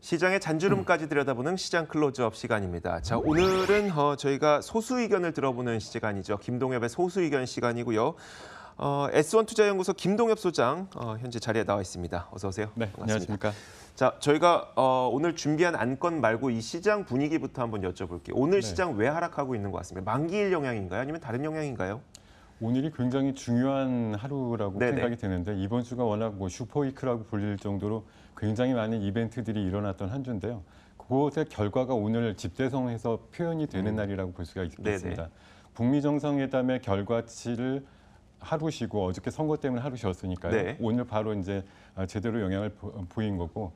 시장의 잔주름까지 들여다보는 시장 클로즈업 시간입니다. 자, 오늘은 어, 저희가 소수 의견을 들어보는 시간이죠. 김동엽의 소수 의견 시간이고요. 어, S1 투자연구소 김동엽 소장 어, 현재 자리에 나와 있습니다. 어서 오세요. 네, 안녕하십니까. 자, 저희가 어, 오늘 준비한 안건 말고 이 시장 분위기부터 한번 여쭤볼게요. 오늘 네. 시장 왜 하락하고 있는 것 같습니다. 만기일 영향인가요? 아니면 다른 영향인가요? 오늘이 굉장히 중요한 하루라고 네네. 생각이 되는데 이번 주가 워낙 뭐 슈퍼위크라고 불릴 정도로 굉장히 많은 이벤트들이 일어났던 한 주인데요. 그것의 결과가 오늘 집대성해서 표현이 되는 음. 날이라고 볼 수가 있겠습니다. 네네. 북미 정상회담의 결과치를 하루 쉬고 어저께 선거 때문에 하루 쉬었으니까요. 네. 오늘 바로 이제 아, 제대로 영향을 보인 거고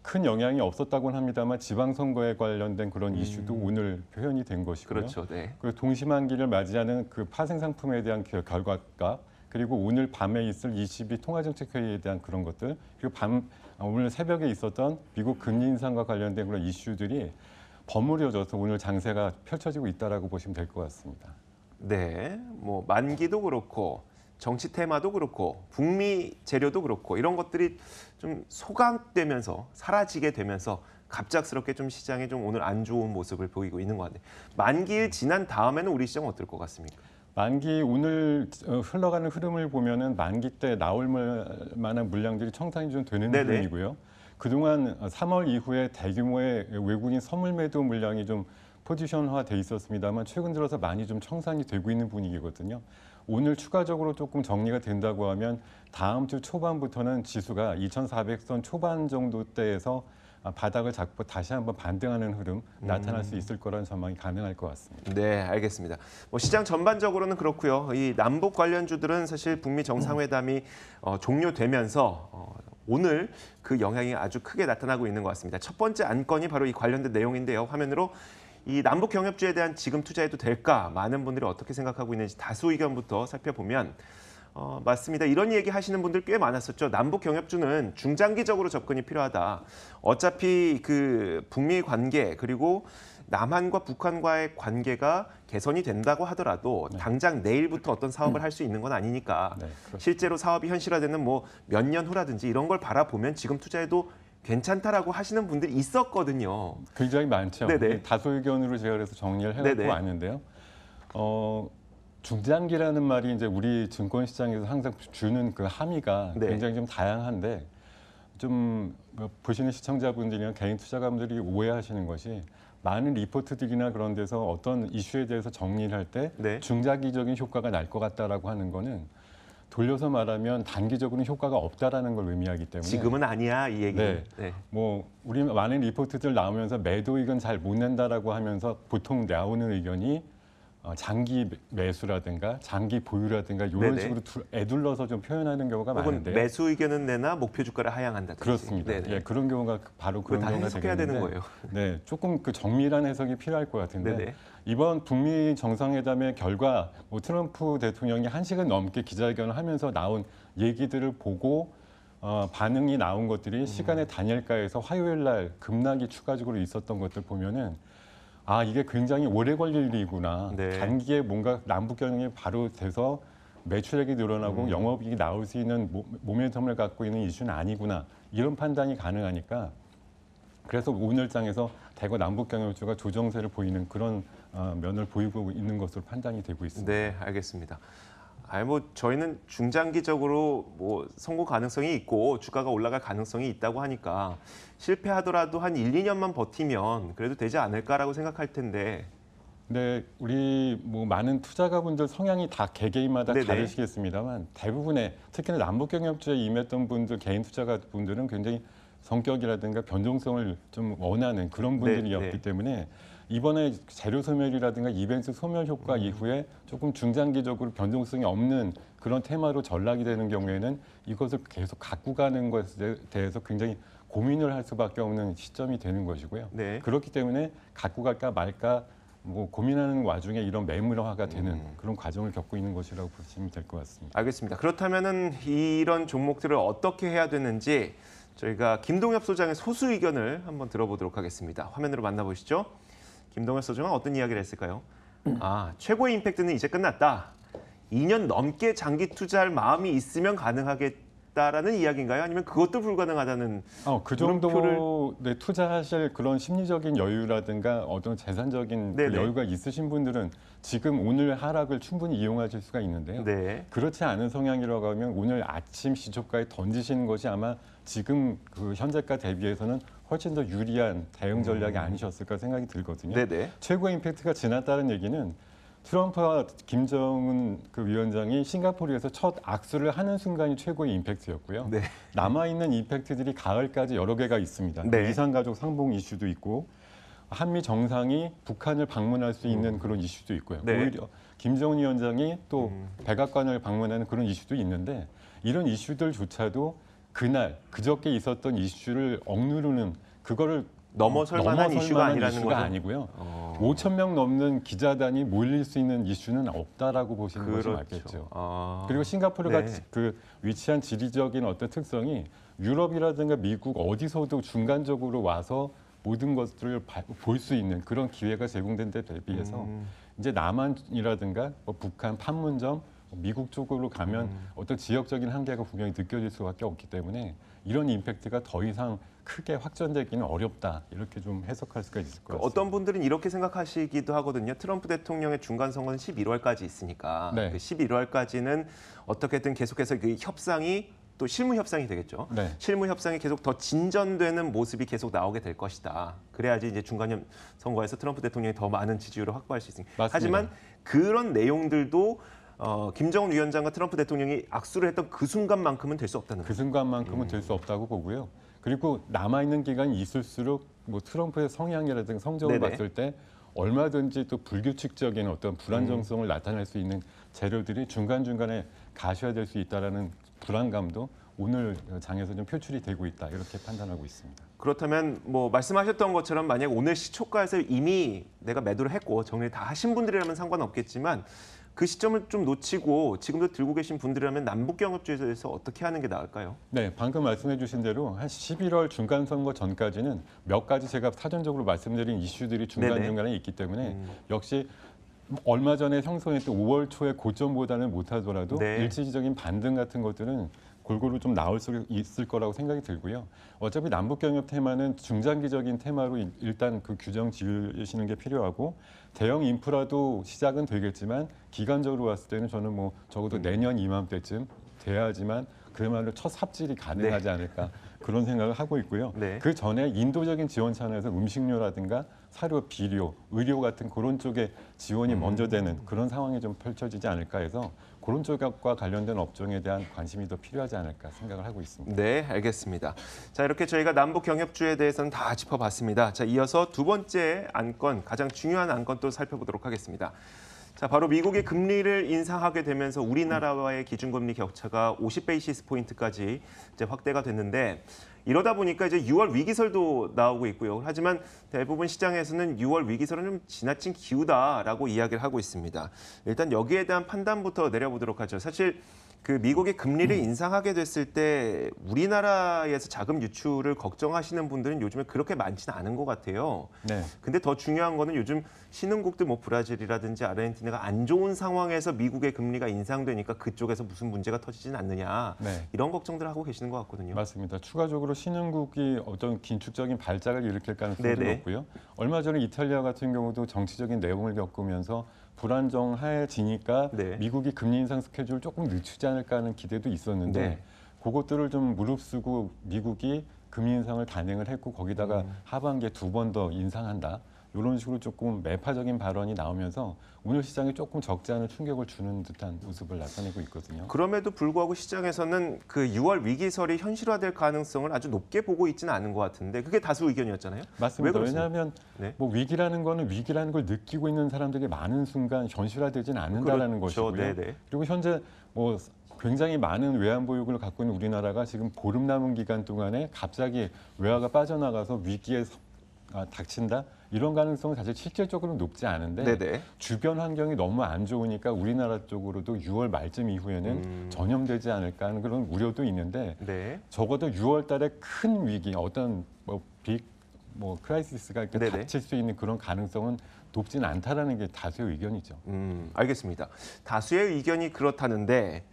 큰 영향이 없었다고는 합니다만 지방선거에 관련된 그런 음. 이슈도 오늘 표현이 된 것이고요. 그렇죠. 네. 그리고 동시만기를 맞이하는 그 파생상품에 대한 결과값 그리고 오늘 밤에 있을 22 통화정책회의에 대한 그런 것들 그리고 밤 아, 오늘 새벽에 있었던 미국 금리 인상과 관련된 그런 이슈들이 버무려져서 오늘 장세가 펼쳐지고 있다라고 보시면 될 것 같습니다. 네, 뭐 만기도 그렇고 정치 테마도 그렇고 북미 재료도 그렇고 이런 것들이 좀 소각되면서 사라지게 되면서 갑작스럽게 좀 시장에 좀 오늘 안 좋은 모습을 보이고 있는 것 같아요. 만기일 지난 다음에는 우리 시장 어떨 것 같습니까? 만기 오늘 어, 흘러가는 흐름을 보면은 만기 때 나올 만한 물량들이 청산이 좀 되는 네네. 흐름이고요. 그동안 3월 어, 이후에 대규모의 외국인 선물 매도 물량이 좀 포지션화 돼 있었습니다만 최근 들어서 많이 좀 청산이 되고 있는 분위기거든요. 오늘 추가적으로 조금 정리가 된다고 하면 다음 주 초반부터는 지수가 2,400선 초반 정도 때에서 바닥을 잡고 다시 한번 반등하는 흐름 나타날 수 음. 있을 거라는 전망이 가능할 것 같습니다. 네, 알겠습니다. 뭐 시장 전반적으로는 그렇고요. 이 남북 관련주들은 사실 북미 정상회담이 어, 종료되면서 어, 오늘 그 영향이 아주 크게 나타나고 있는 것 같습니다. 첫 번째 안건이 바로 이 관련된 내용인데요. 화면으로 이 남북 경협주에 대한 지금 투자해도 될까? 많은 분들이 어떻게 생각하고 있는지 다수 의견부터 살펴보면 어, 맞습니다. 이런 얘기 하시는 분들 꽤 많았었죠. 남북 경협주는 중장기적으로 접근이 필요하다. 어차피 그 북미 관계 그리고 남한과 북한과의 관계가 개선이 된다고 하더라도 네. 당장 내일부터 어떤 사업을 음. 할수 있는 건 아니니까 네, 실제로 사업이 현실화되는 뭐 몇 년 후라든지 이런 걸 바라보면 지금 투자해도 괜찮다라고 하시는 분들이 있었거든요. 굉장히 많죠. 네네. 다소 의견으로 제가 그래서 정리를 해놓고 왔는데요. 어, 중장기라는 말이 이제 우리 증권 시장에서 항상 주는 그 함의가 네. 굉장히 좀 다양한데 좀 뭐 보시는 시청자분들이나 개인 투자감들이 오해하시는 것이 많은 리포트들이나 그런 데서 어떤 이슈에 대해서 정리를 할때 네. 중장기적인 효과가 날 것 같다라고 하는 거는 돌려서 말하면 단기적으로는 효과가 없다라는 걸 의미하기 때문에 지금은 아니야 이 얘기. 네. 네. 뭐 우리 많은 리포트들 나오면서 매도 이익은 잘 못 낸다라고 하면서 보통 나오는 의견이 어, 장기 매수라든가 장기 보유라든가 이런 네네. 식으로 애둘러서 좀 표현하는 경우가 많은데 매수 의견은 내나 목표 주가를 하향한다든지 그렇습니다. 네네. 예, 그런 경우가 그 바로 그런 경우가 되겠는데 되는 거예요. 네, 조금 그 정밀한 해석이 필요할 것 같은데 네네. 이번 북미 정상회담의 결과 뭐 트럼프 대통령이 한 시간 넘게 기자회견을 하면서 나온 얘기들을 보고 어, 반응이 나온 것들이 음. 시간의 단일가에서 화요일 날 급락이 추가적으로 있었던 것들 보면은 아 이게 굉장히 오래 걸릴 일이구나 네. 단기에 뭔가 남북 경영이 바로 돼서 매출액이 늘어나고 음. 영업이익이 나올 수 있는 모, 모멘텀을 갖고 있는 이슈는 아니구나 이런 판단이 가능하니까 그래서 오늘장에서 대거 남북 경영주가 조정세를 보이는 그런 어, 면을 보이고 있는 것으로 판단이 되고 있습니다. 네, 알겠습니다. 아니 뭐 저희는 중장기적으로 뭐 성공 가능성이 있고 주가가 올라갈 가능성이 있다고 하니까 실패하더라도 한 1, 2년만 버티면 그래도 되지 않을까라고 생각할 텐데 근 네, 우리 뭐 많은 투자가분들 성향이 다 개개인마다 네네. 다르시겠습니다만 대부분의 특히 남북 경협주에 임했던 분들 개인 투자가분들은 굉장히 성격이라든가 변동성을 좀 원하는 그런 네, 분들이었기 네네. 때문에 이번에 재료 소멸이라든가 이벤트 소멸 효과 음. 이후에 조금 중장기적으로 변동성이 없는 그런 테마로 전락이 되는 경우에는 이것을 계속 갖고 가는 것에 대해서 굉장히 고민을 할 수밖에 없는 시점이 되는 것이고요. 네. 그렇기 때문에 갖고 갈까 말까 뭐 고민하는 와중에 이런 매물화가 되는 음. 그런 과정을 겪고 있는 것이라고 보시면 될 것 같습니다. 알겠습니다. 그렇다면 이런 종목들을 어떻게 해야 되는지 저희가 김동엽 소장의 소수 의견을 한번 들어보도록 하겠습니다. 화면으로 만나보시죠. 김동현 소장은 어떤 이야기를 했을까요? 음. 아, 최고의 임팩트는 이제 끝났다. 2년 넘게 장기 투자할 마음이 있으면 가능하겠 있다라는 이야기인가요? 아니면 그것도 불가능하다는 어, 그 정도로 네, 투자하실 그런 심리적인 여유라든가 어떤 재산적인 그 여유가 있으신 분들은 지금 오늘 하락을 충분히 이용하실 수가 있는데요. 네. 그렇지 않은 성향이라고 하면 오늘 아침 시초가에 던지시는 것이 아마 지금 그 현재가 대비해서는 훨씬 더 유리한 대응 전략이 음. 아니셨을까 생각이 들거든요. 네네. 최고 임팩트가 지났다는 얘기는 트럼프와 김정은 그 위원장이 싱가포르에서 첫 악수를 하는 순간이 최고의 임팩트였고요. 네. 남아있는 임팩트들이 가을까지 여러 개가 있습니다. 네. 이산가족 상봉 이슈도 있고 한미 정상이 북한을 방문할 수 있는 음. 그런 이슈도 있고요. 네. 오히려 김정은 위원장이 또 음. 백악관을 방문하는 그런 이슈도 있는데 이런 이슈들조차도 그날 그저께 있었던 이슈를 억누르는 그거를 넘어설 음, 만한 넘어설 이슈가 만한 아니라는 이슈가 거죠. 아니고요. 어. 5천 명 넘는 기자단이 몰릴 수 있는 이슈는 없다라고 보시는 그렇죠. 것이 맞겠죠. 아. 그리고 싱가포르 네. 그 위치한 지리적인 어떤 특성이 유럽이라든가 미국 어디서도 중간적으로 와서 모든 것들을 볼 수 있는 그런 기회가 제공된 데 대비해서 음. 이제 남한이라든가 뭐 북한 판문점 뭐 미국 쪽으로 가면 음. 어떤 지역적인 한계가 분명히 느껴질 수밖에 없기 때문에 이런 임팩트가 더 이상 크게 확전되기는 어렵다 이렇게 좀 해석할 수가 있을 것 그 같습니다. 어떤 분들은 이렇게 생각하시기도 하거든요. 트럼프 대통령의 중간 선거는 11월까지 있으니까 네. 그 11월까지는 어떻게든 계속해서 그 협상이 또 실무 협상이 되겠죠. 네. 실무 협상이 계속 더 진전되는 모습이 계속 나오게 될 것이다. 그래야지 이제 중간 선거에서 트럼프 대통령이 더 많은 지지율을 확보할 수 있으니. 맞습니다. 하지만 그런 내용들도 어, 김정은 위원장과 트럼프 대통령이 악수를 했던 그 순간만큼은 될 수 없다는 그 거죠. 그 순간만큼은 음. 될수 없다고 보고요. 그리고 남아 있는 기간이 있을수록 뭐 트럼프의 성향이라든가 성적을 네네. 봤을 때 얼마든지 또 불규칙적인 어떤 불안정성을 음. 나타낼 수 있는 재료들이 중간 중간에 가셔야 될 수 있다라는 불안감도 오늘 장에서 좀 표출이 되고 있다 이렇게 판단하고 있습니다. 그렇다면 뭐 말씀하셨던 것처럼 만약 오늘 시초가에서 이미 내가 매도를 했고 정리를 다 하신 분들이라면 상관없겠지만 그 시점을 좀 놓치고 지금도 들고 계신 분들이라면 남북경협주에서 어떻게 하는 게 나을까요? 네, 방금 말씀해 주신 대로 한 11월 중간 선거 전까지는 몇 가지 제가 사전적으로 말씀드린 이슈들이 중간중간에 네네. 있기 때문에 음. 역시 얼마 전에 형성했던 5월 초의 고점보다는 못하더라도 네. 일시적인 반등 같은 것들은 골고루 좀 나올 수 있을 거라고 생각이 들고요. 어차피 남북 경협 테마는 중장기적인 테마로 일단 그 규정 지으시는 게 필요하고 대형 인프라도 시작은 되겠지만 기간적으로 봤을 때는 저는 뭐 적어도 내년 이맘때쯤 돼야지만 그야말로 첫 삽질이 가능하지 네. 않을까 그런 생각을 하고 있고요. 네. 그 전에 인도적인 지원 차원에서 음식료라든가 사료, 비료, 의료 같은 그런 쪽에 지원이 음. 먼저 되는 그런 상황이 좀 펼쳐지지 않을까 해서 그런 쪽과 관련된 업종에 대한 관심이 더 필요하지 않을까 생각을 하고 있습니다. 네, 알겠습니다. 자, 이렇게 저희가 남북 경협주에 대해서는 다 짚어봤습니다. 자, 이어서 두 번째 안건, 가장 중요한 안건 또 살펴보도록 하겠습니다. 자, 바로 미국이 금리를 인상하게 되면서 우리나라와의 기준금리 격차가 50베이시스 포인트까지 이제 확대가 됐는데 이러다 보니까 이제 6월 위기설도 나오고 있고요. 하지만 대부분 시장에서는 6월 위기설은 좀 지나친 기우다라고 이야기를 하고 있습니다. 일단 여기에 대한 판단부터 내려보도록 하죠. 사실 그 미국이 금리를 음. 인상하게 됐을 때 우리나라에서 자금 유출을 걱정하시는 분들은 요즘에 그렇게 많지는 않은 것 같아요. 네. 근데 더 중요한 거는 요즘 신흥국들 뭐 브라질이라든지 아르헨티나가 안 좋은 상황에서 미국의 금리가 인상되니까 그쪽에서 무슨 문제가 터지진 않느냐 네. 이런 걱정들을 하고 계시는 것 같거든요. 맞습니다. 추가적으로 신흥국이 어떤 긴축적인 발작을 일으킬 가능성이 높고요. 얼마 전에 이탈리아 같은 경우도 정치적인 내용을 겪으면서 불안정해지니까 네. 미국이 금리 인상 스케줄 을 조금 늦추지 않을까 하는 기대도 있었는데 네. 그것들을 좀 무릅쓰고 미국이 금리 인상을 단행을 했고 거기다가 음. 하반기에 두 번 더 인상한다. 이런 식으로 조금 매파적인 발언이 나오면서 오늘 시장에 조금 적지 않은 충격을 주는 듯한 모습을 나타내고 있거든요. 그럼에도 불구하고 시장에서는 그 6월 위기설이 현실화될 가능성을 아주 높게 보고 있지는 않은 것 같은데 그게 다수 의견이었잖아요. 맞습니다. 왜냐하면 네. 뭐 위기라는 거는 위기라는 걸 느끼고 있는 사람들이 많은 순간 현실화되지는 않는다라는 그렇죠. 것이고요. 네네. 네. 그리고 현재 뭐 굉장히 많은 외환보유를 갖고 있는 우리나라가 지금 보름 남은 기간 동안에 갑자기 외화가 빠져나가서 위기에 아, 닥친다 이런 가능성은 사실 실질적으로 높지 않은데 네네. 주변 환경이 너무 안 좋으니까 우리나라 쪽으로도 6월 말쯤 이후에는 음. 전염되지 않을까 하는 그런 우려도 있는데 네. 적어도 6월 달에 큰 위기 어떤 뭐 빅뭐 뭐 크라이시스가 이렇게 네네. 닥칠 수 있는 그런 가능성은 높진 않다라는 게 다수의 의견이죠. 음, 알겠습니다. 다수의 의견이 그렇다는데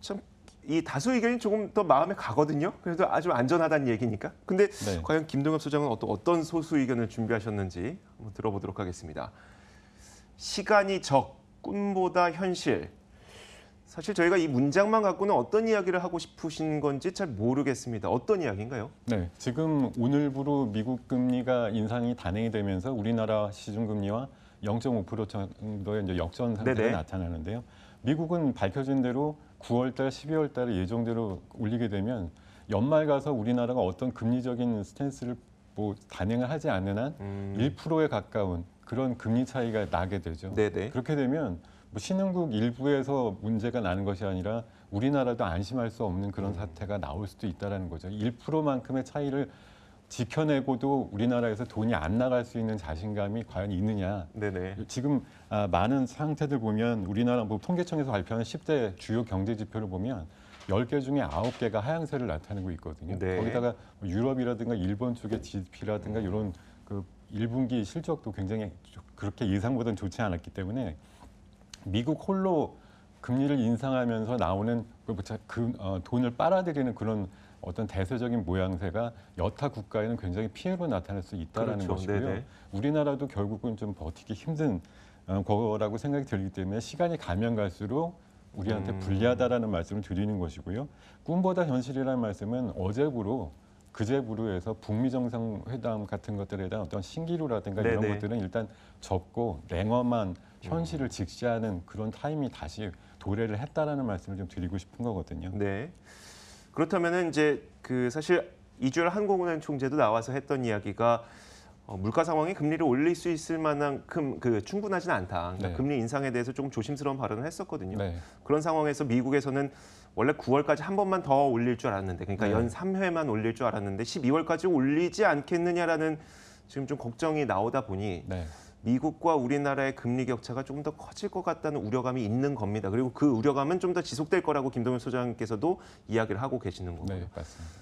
참이 다수 의견이 조금 더 마음에 가거든요. 그래도 아주 안전하다는 얘기니까. 근데 네. 과연 김동엽 소장은 어떤 어떤 소수 의견을 준비하셨는지 한번 들어보도록 하겠습니다. 시간이 적, 꿈보다 현실. 사실 저희가 이 문장만 갖고는 어떤 이야기를 하고 싶으신 건지 잘 모르겠습니다. 어떤 이야기인가요? 네, 지금 오늘부로 미국 금리가 인상이 단행이 되면서 우리나라 시중 금리와 0.5% 정도의 이제 역전 상태가 네네. 나타나는데요. 미국은 밝혀진 대로 9월달, 12월달에 예정대로 올리게 되면 연말 가서 우리나라가 어떤 금리적인 스탠스를 뭐 단행을 하지 않는 한 음. 1%에 가까운 그런 금리 차이가 나게 되죠. 네네. 그렇게 되면 뭐 신흥국 일부에서 문제가 나는 것이 아니라 우리나라도 안심할 수 없는 그런 음. 사태가 나올 수도 있다는 거죠. 1%만큼의 차이를 지켜내고도 우리나라에서 돈이 안 나갈 수 있는 자신감이 과연 있느냐. 네네. 지금 아, 많은 상태들 보면 우리나라 뭐 통계청에서 발표하는 10대 주요 경제 지표를 보면 10개 중에 9개가 하향세를 나타내고 있거든요. 네. 거기다가 뭐 유럽이라든가 일본 쪽의 GDP라든가 이런 그 1분기 실적도 굉장히 그렇게 예상보다는 좋지 않았기 때문에 미국 홀로 금리를 인상하면서 나오는 그, 뭐 어, 돈을 빨아들이는 그런 어떤 대세적인 모양새가 여타 국가에는 굉장히 피해로 나타날 수 있다라는 그렇죠. 것이고요. 네네. 우리나라도 결국은 좀 버티기 힘든 어, 거라고 생각이 들기 때문에 시간이 가면 갈수록 우리한테 음. 불리하다라는 말씀을 드리는 것이고요. 꿈보다 현실이라는 말씀은 어제부로 그제부로 해서 북미 정상회담 같은 것들에 대한 어떤 신기루라든가 네네. 이런 것들은 일단 접고 냉엄한 음. 현실을 직시하는 그런 타임이 다시 도래를 했다라는 말씀을 좀 드리고 싶은 거거든요. 네. 그렇다면은 이제 그 사실 이주열 한국은행 총재도 나와서 했던 이야기가 어, 물가 상황이 금리를 올릴 수 있을 만큼 그충분하지는 않다. 그러니까 네. 금리 인상에 대해서 조금 조심스러운 발언을 했었거든요. 네. 그런 상황에서 미국에서는 원래 9월까지 한 번만 더 올릴 줄 알았는데, 그러니까 네. 연 3회만 올릴 줄 알았는데 12월까지 올리지 않겠느냐라는 지금 좀 걱정이 나오다 보니 네. 미국과 우리나라의 금리 격차가 조금 더 커질 것 같다는 우려감이 있는 겁니다. 그리고 그 우려감은 좀 더 지속될 거라고 김동현 소장께서도 이야기를 하고 계시는 네, 거고요. 네, 맞습니다.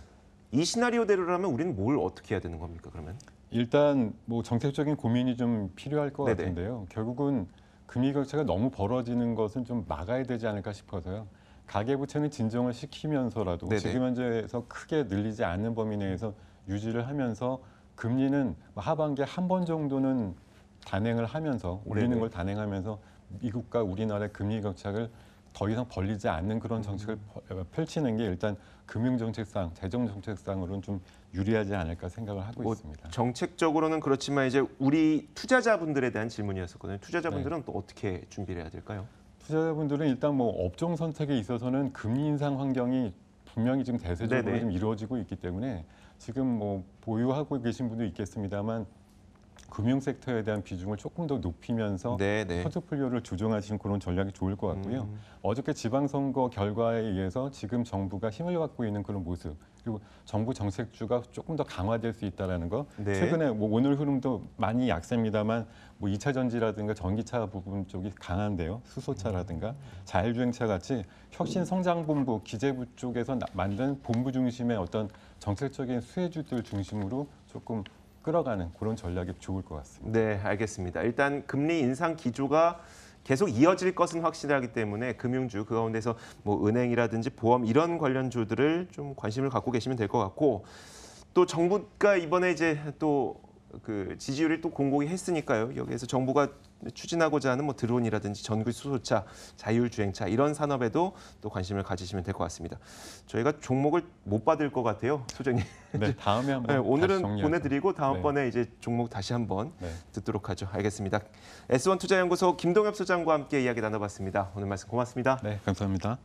이 시나리오대로라면 우리는 뭘 어떻게 해야 되는 겁니까, 그러면? 일단 뭐 정책적인 고민이 좀 필요할 것 네네. 같은데요. 결국은 금리 격차가 너무 벌어지는 것은 좀 막아야 되지 않을까 싶어서요. 가계부채는 진정을 시키면서라도 네네. 지금 현재에서 크게 늘리지 않는 범위 내에서 유지를 하면서 금리는 뭐 하반기에 한 번 정도는 단행을 하면서 올리는 걸 단행하면서 미국과 우리나라의 금리 격차를 더 이상 벌리지 않는 그런 정책을 음. 어, 펼치는 게 일단 금융 정책상, 재정 정책상으로는 좀 유리하지 않을까 생각을 하고 뭐 있습니다. 정책적으로는 그렇지만 이제 우리 투자자분들에 대한 질문이었었거든요. 투자자분들은 네. 또 어떻게 준비 해야 될까요? 투자자분들은 일단 뭐 업종 선택에 있어서는 금리 인상 환경이 분명히 지금 대세적으로 네네. 좀 이루어지고 있기 때문에 지금 뭐 보유하고 계신 분도 있겠습니다만 금융 섹터에 대한 비중을 조금 더 높이면서 네네. 네. 포트폴리오를 조정하시는 그런 전략이 좋을 것 같고요. 음. 어저께 지방선거 결과에 의해서 지금 정부가 힘을 갖고 있는 그런 모습 그리고 정부 정책주가 조금 더 강화될 수 있다라는 거. 네. 최근에 뭐 오늘 흐름도 많이 약셉니다만 뭐 2차 전지라든가 전기차 부분 쪽이 강한데요. 수소차라든가 음. 자율주행차 같이 혁신 성장본부 기재부 쪽에서 만든 본부 중심의 어떤 정책적인 수혜주들 중심으로 조금 끌어가는 그런 전략이 좋을 것 같습니다. 네, 알겠습니다. 일단 금리 인상 기조가 계속 이어질 것은 확실하기 때문에 금융주 그 가운데서 뭐 은행이라든지 보험 이런 관련주들을 좀 관심을 갖고 계시면 될 것 같고 또 정부가 이번에 이제 또그 지지율이 또 공공이 했으니까요. 여기에서 정부가 추진하고자 하는 뭐 드론이라든지 전기 수소차, 자율주행차 이런 산업에도 또 관심을 가지시면 될 것 같습니다. 저희가 종목을 못 받을 것 같아요, 소장님. 네, 다음에 한번 네, 오늘은 보내드리고 다음번에 네. 이제 종목 다시 한번 네. 듣도록 하죠. 알겠습니다. S1 투자연구소 김동엽 소장과 함께 이야기 나눠봤습니다. 오늘 말씀 고맙습니다. 네, 감사합니다.